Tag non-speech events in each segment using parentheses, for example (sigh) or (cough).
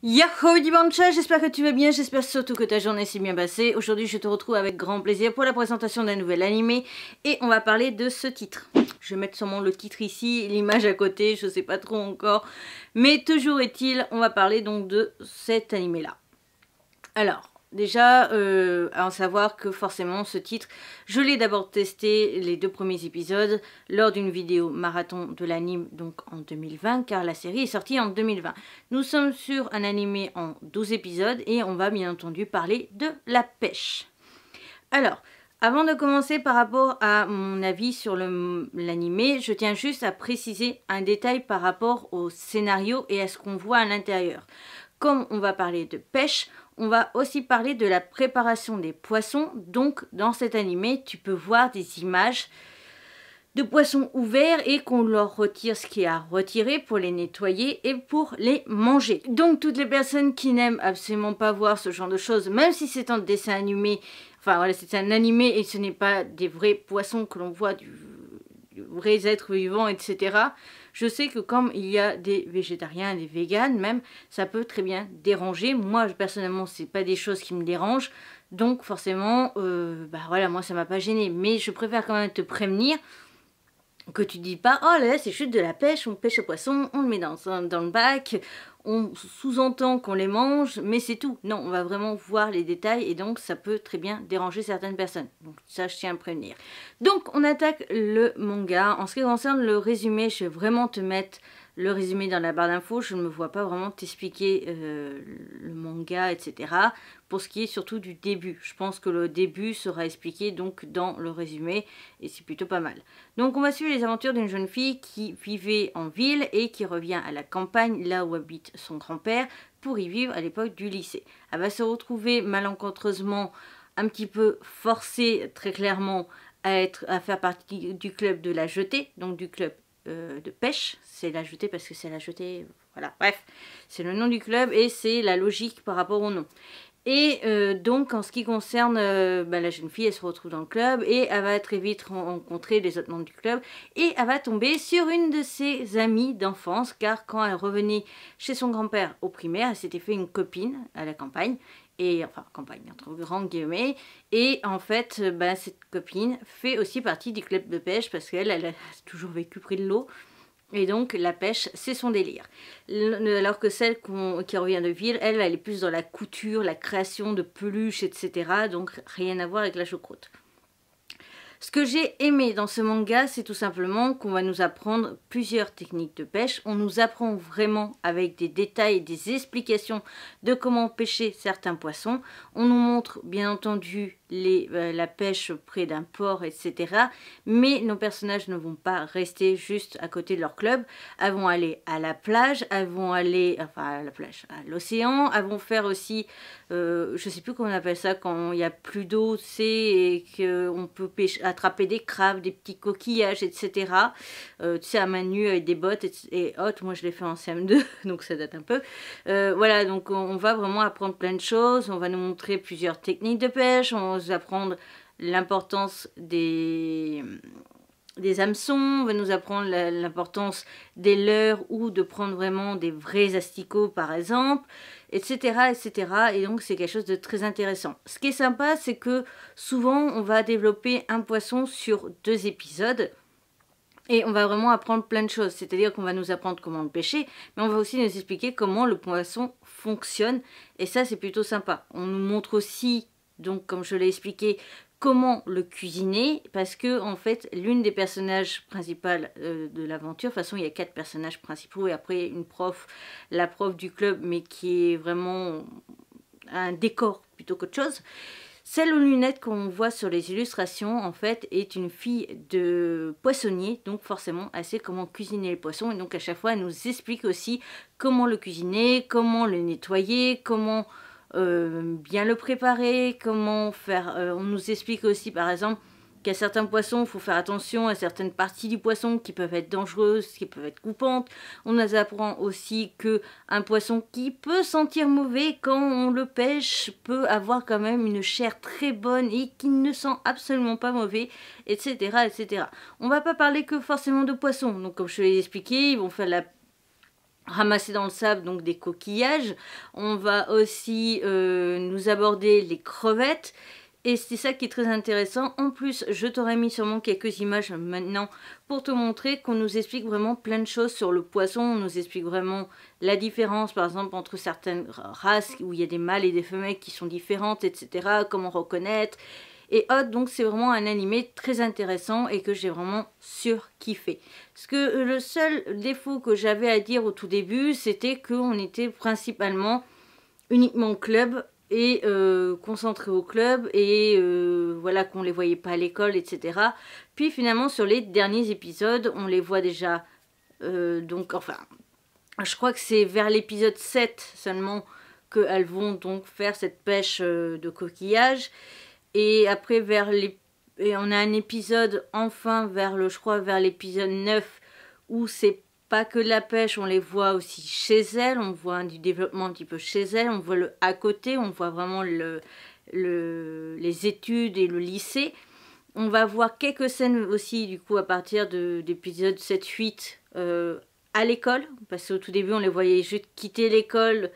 Yahoo di Bancha, j'espère que tu vas bien, j'espère surtout que ta journée s'est bien passée. Aujourd'hui je te retrouve avec grand plaisir pour la présentation d'un nouvel animé et on va parler de ce titre. Je vais mettre sûrement le titre ici, l'image à côté, je sais pas trop encore. Mais toujours est-il, on va parler donc de cet animé là. Alors, Déjà, euh, à en savoir que forcément ce titre, je l'ai d'abord testé les deux premiers épisodes lors d'une vidéo marathon de l'anime donc en 2020 car la série est sortie en 2020. Nous sommes sur un animé en 12 épisodes et on va bien entendu parler de la pêche. Alors, avant de commencer par rapport à mon avis sur l'animé, je tiens juste à préciser un détail par rapport au scénario et à ce qu'on voit à l'intérieur. Comme on va parler de pêche, on va aussi parler de la préparation des poissons. Donc dans cet animé, tu peux voir des images de poissons ouverts et qu'on leur retire ce qui est à retirer pour les nettoyer et pour les manger. Donc toutes les personnes qui n'aiment absolument pas voir ce genre de choses, même si c'est un dessin animé, enfin voilà, c'est un animé et ce n'est pas des vrais poissons que l'on voit du, vrai vrais êtres vivants, etc. Je sais que comme il y a des végétariens, des véganes même, ça peut très bien déranger. Moi, personnellement, c'est pas des choses qui me dérangent. Donc forcément, euh, bah voilà, moi ça m'a pas gêné. Mais je préfère quand même te prévenir que tu dis pas oh là là c'est chute de la pêche, on pêche au poisson, on le met dans, dans le bac, on sous-entend qu'on les mange, mais c'est tout. Non, on va vraiment voir les détails et donc ça peut très bien déranger certaines personnes. Donc ça, je tiens à prévenir. Donc on attaque le manga. En ce qui concerne le résumé, je vais vraiment te mettre le résumé dans la barre d'infos, je ne me vois pas vraiment t'expliquer euh, le manga, etc. Pour ce qui est surtout du début, je pense que le début sera expliqué donc dans le résumé et c'est plutôt pas mal. Donc on va suivre les aventures d'une jeune fille qui vivait en ville et qui revient à la campagne, là où habite son grand-père, pour y vivre à l'époque du lycée. Elle va se retrouver malencontreusement un petit peu forcée très clairement à, être, à faire partie du club de la jetée, donc du club euh, de pêche. C'est la jetée parce que c'est la jetée. Voilà, bref, c'est le nom du club et c'est la logique par rapport au nom. Et euh, donc, en ce qui concerne euh, bah, la jeune fille, elle se retrouve dans le club et elle va très vite rencontrer les autres membres du club et elle va tomber sur une de ses amies d'enfance car quand elle revenait chez son grand-père au primaire, elle s'était fait une copine à la campagne et enfin campagne entre guillemets et en fait bah, cette copine fait aussi partie du club de pêche parce qu'elle a (laughs) toujours vécu près de l'eau et donc la pêche c'est son délire alors que celle qui revient de ville elle elle est plus dans la couture la création de peluches etc donc rien à voir avec la choucroute ce que j'ai aimé dans ce manga, c'est tout simplement qu'on va nous apprendre plusieurs techniques de pêche. On nous apprend vraiment avec des détails et des explications de comment pêcher certains poissons. On nous montre bien entendu euh, la pêche près d'un port, etc. Mais nos personnages ne vont pas rester juste à côté de leur club. Elles vont aller à la plage, elles vont aller enfin, à la plage, à l'océan, elles vont faire aussi euh, je sais plus comment on appelle ça quand il n'y a plus d'eau, c'est et qu'on peut attraper des crabes, des petits coquillages, etc. Euh, tu sais, à main nue avec des bottes et, autres. Moi, je l'ai fait en CM2, (laughs) donc ça date un peu. Euh, voilà, donc on, va vraiment apprendre plein de choses. On va nous montrer plusieurs techniques de pêche. On va apprendre l'importance des des hameçons, on va nous apprendre l'importance des leurres ou de prendre vraiment des vrais asticots par exemple, etc. etc. Et donc c'est quelque chose de très intéressant. Ce qui est sympa, c'est que souvent on va développer un poisson sur deux épisodes. Et on va vraiment apprendre plein de choses, c'est-à-dire qu'on va nous apprendre comment le pêcher, mais on va aussi nous expliquer comment le poisson fonctionne, et ça c'est plutôt sympa. On nous montre aussi donc comme je l'ai expliqué, comment le cuisiner parce que en fait l'une des personnages principales euh, de l'aventure, de toute façon il y a quatre personnages principaux et après une prof, la prof du club mais qui est vraiment un décor plutôt qu'autre chose. Celle aux lunettes qu'on voit sur les illustrations, en fait, est une fille de poissonnier, donc forcément, elle sait comment cuisiner les poissons, et donc à chaque fois, elle nous explique aussi comment le cuisiner, comment le nettoyer, comment euh, bien le préparer, comment faire. Euh, on nous explique aussi par exemple qu'à certains poissons, il faut faire attention à certaines parties du poisson qui peuvent être dangereuses, qui peuvent être coupantes. On nous apprend aussi que un poisson qui peut sentir mauvais quand on le pêche peut avoir quand même une chair très bonne et qui ne sent absolument pas mauvais, etc. etc. On va pas parler que forcément de poissons. Donc comme je l'ai expliqué, ils vont faire la ramasser dans le sable donc des coquillages. On va aussi euh, nous aborder les crevettes. Et c'est ça qui est très intéressant. En plus, je t'aurais mis sûrement quelques images maintenant pour te montrer qu'on nous explique vraiment plein de choses sur le poisson. On nous explique vraiment la différence, par exemple, entre certaines races où il y a des mâles et des femelles qui sont différentes, etc. Comment reconnaître, et Hot, donc c'est vraiment un animé très intéressant et que j'ai vraiment surkiffé. Parce que euh, le seul défaut que j'avais à dire au tout début, c'était qu'on était principalement uniquement au club et euh, concentré au club et euh, voilà qu'on les voyait pas à l'école etc puis finalement sur les derniers épisodes on les voit déjà donc enfin je crois que c'est vers l'épisode 7 seulement qu'elles vont donc faire cette pêche de coquillages et après, vers les... Et on a un épisode, enfin, vers le, je crois, vers l'épisode 9, où c'est pas que la pêche, on les voit aussi chez elle, on voit du développement un petit peu chez elle, on voit le à côté, on voit vraiment le, le, les études et le lycée. On va voir quelques scènes aussi, du coup, à partir de l'épisode 7-8 euh, à l'école, parce qu'au tout début, on les voyait juste quitter l'école,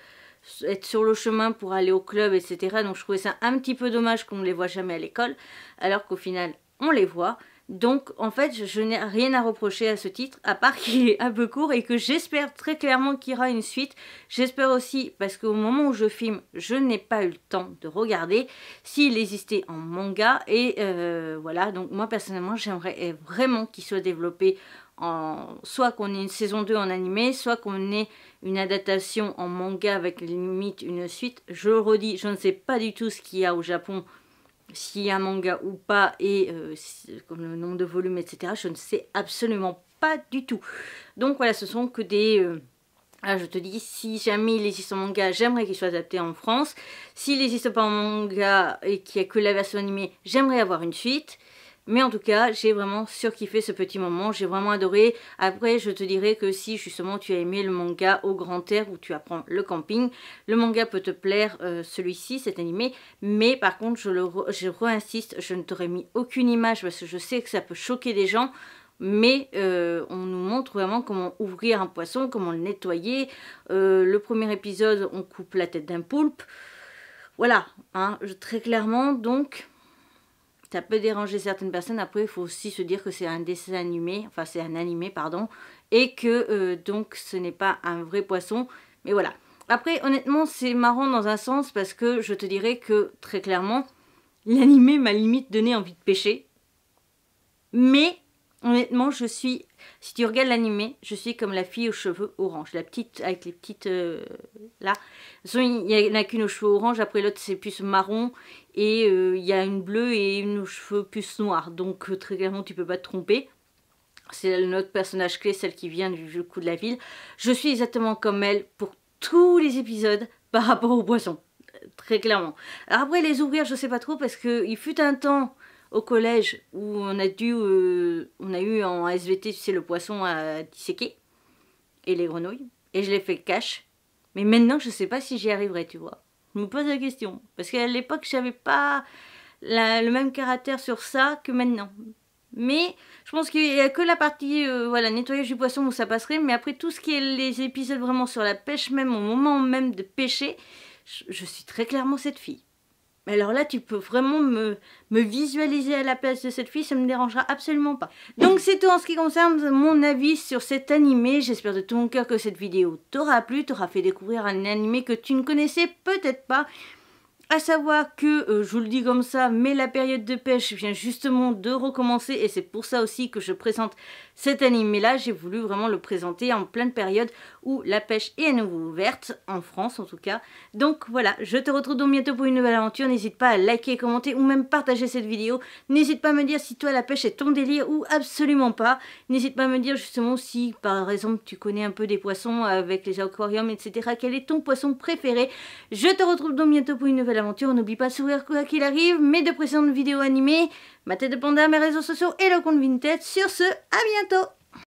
être sur le chemin pour aller au club, etc. Donc je trouvais ça un petit peu dommage qu'on ne les voit jamais à l'école, alors qu'au final, on les voit. Donc en fait, je, n'ai rien à reprocher à ce titre, à part qu'il est un peu court et que j'espère très clairement qu'il y aura une suite. J'espère aussi, parce qu'au moment où je filme, je n'ai pas eu le temps de regarder s'il existait en manga. Et euh, voilà, donc moi personnellement, j'aimerais eh, vraiment qu'il soit développé en... soit qu'on ait une saison 2 en animé, soit qu'on ait une adaptation en manga avec limite une suite. Je le redis, je ne sais pas du tout ce qu'il y a au Japon s'il y a un manga ou pas, et euh, comme le nombre de volumes, etc. Je ne sais absolument pas du tout. Donc voilà, ce sont que des... Euh, je te dis, si jamais il existe un manga, j'aimerais qu'il soit adapté en France. S'il n'existe pas un manga et qu'il n'y a que la version animée, j'aimerais avoir une suite. Mais en tout cas, j'ai vraiment surkiffé ce petit moment, j'ai vraiment adoré. Après, je te dirais que si justement tu as aimé le manga au grand air où tu apprends le camping, le manga peut te plaire, euh, celui-ci, cet animé. Mais par contre, je le je réinsiste, je ne t'aurais mis aucune image parce que je sais que ça peut choquer des gens. Mais euh, on nous montre vraiment comment ouvrir un poisson, comment le nettoyer. Euh, le premier épisode, on coupe la tête d'un poulpe. Voilà, hein, très clairement, donc ça peut déranger certaines personnes. Après, il faut aussi se dire que c'est un dessin animé, enfin c'est un animé, pardon, et que euh, donc ce n'est pas un vrai poisson. Mais voilà. Après, honnêtement, c'est marrant dans un sens parce que je te dirais que très clairement, l'animé m'a limite donné envie de pêcher. Mais honnêtement, je suis. Si tu regardes l'animé, je suis comme la fille aux cheveux orange. La petite, avec les petites. Euh, là. De il n'y en a, qu'une aux cheveux orange. Après, l'autre, c'est plus marron. Et euh, il y a une bleue et une aux cheveux plus noirs. Donc, euh, très clairement, tu peux pas te tromper. C'est notre personnage clé, celle qui vient du coup de la ville. Je suis exactement comme elle pour tous les épisodes par rapport aux boissons. Très clairement. Après, les ouvrières, je sais pas trop parce qu'il fut un temps au collège où on a dû, euh, on a eu en SVT, c'est le poisson à disséquer et les grenouilles. Et je l'ai fait cash. Mais maintenant, je ne sais pas si j'y arriverai, tu vois. Je me pose la question. Parce qu'à l'époque, j'avais pas le même caractère sur ça que maintenant. Mais je pense qu'il n'y a que la partie euh, voilà, nettoyage du poisson où ça passerait. Mais après, tout ce qui est les épisodes vraiment sur la pêche, même au moment même de pêcher, je suis très clairement cette fille. Mais alors là, tu peux vraiment me, me visualiser à la place de cette fille, ça ne me dérangera absolument pas. Donc c'est tout en ce qui concerne mon avis sur cet animé. J'espère de tout mon cœur que cette vidéo t'aura plu, t'aura fait découvrir un animé que tu ne connaissais peut-être pas. À savoir que, euh, je vous le dis comme ça, mais la période de pêche vient justement de recommencer et c'est pour ça aussi que je présente cet mais là J'ai voulu vraiment le présenter en pleine période où la pêche est à nouveau ouverte, en France en tout cas. Donc voilà, je te retrouve donc bientôt pour une nouvelle aventure. N'hésite pas à liker, commenter ou même partager cette vidéo. N'hésite pas à me dire si toi la pêche est ton délire ou absolument pas. N'hésite pas à me dire justement si par exemple tu connais un peu des poissons avec les aquariums, etc. Quel est ton poisson préféré Je te retrouve donc bientôt pour une nouvelle aventure n'oublie pas de sourire quoi qu'il arrive, mes deux précédentes vidéos animées, ma tête de panda, mes réseaux sociaux et le compte Vinted. Sur ce, à bientôt